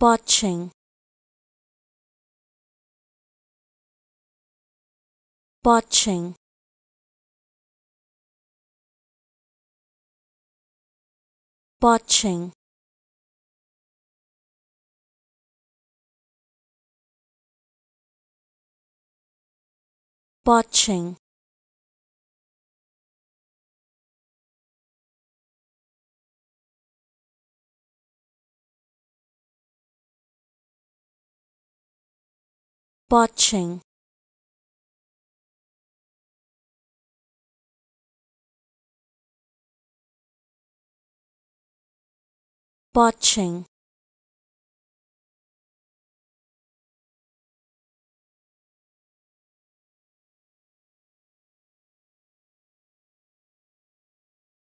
Botching Botching Botching Botching watching watching